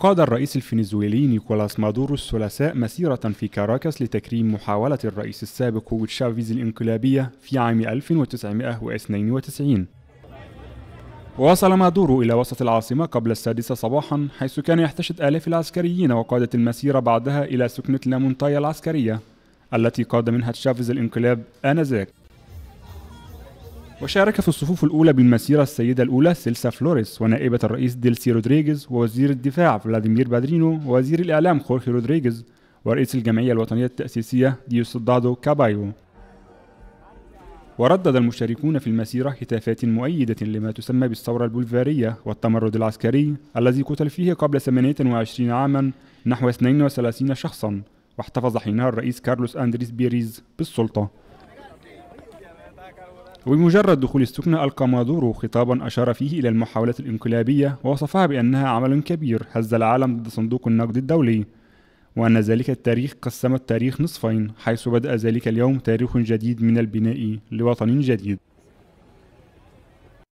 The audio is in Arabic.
قاد الرئيس الفنزويلي نيكولاس مادورو الثلاثاء مسيرة في كاراكاس لتكريم محاولة الرئيس السابق هوغو تشافيز الانقلابية في عام 1992 وصل مادورو إلى وسط العاصمة قبل السادسة صباحا حيث كان يحتشد آلاف العسكريين وقادة المسيرة بعدها إلى سكنة لامونتايا العسكرية التي قاد منها تشافيز الانقلاب آنذاك وشارك في الصفوف الأولى بالمسيرة السيدة الأولى سيلسا فلوريس ونائبة الرئيس ديلسي رودريغيز ووزير الدفاع فلاديمير بادرينو ووزير الإعلام خورخي رودريغيز ورئيس الجمعية الوطنية التأسيسية ديوسدادو كابايو وردد المشاركون في المسيرة هتافات مؤيدة لما تسمى بالثورة البولفارية والتمرد العسكري الذي قتل فيه قبل 28 عاما نحو 32 شخصا واحتفظ حينها الرئيس كارلوس أندريس بيريز بالسلطة وبمجرد دخول السكنة ألقى مادورو خطابا أشار فيه إلى المحاولات الانقلابية ووصفها بأنها عمل كبير هز العالم ضد صندوق النقد الدولي وأن ذلك التاريخ قسم التاريخ نصفين حيث بدأ ذلك اليوم تاريخ جديد من البناء لوطن جديد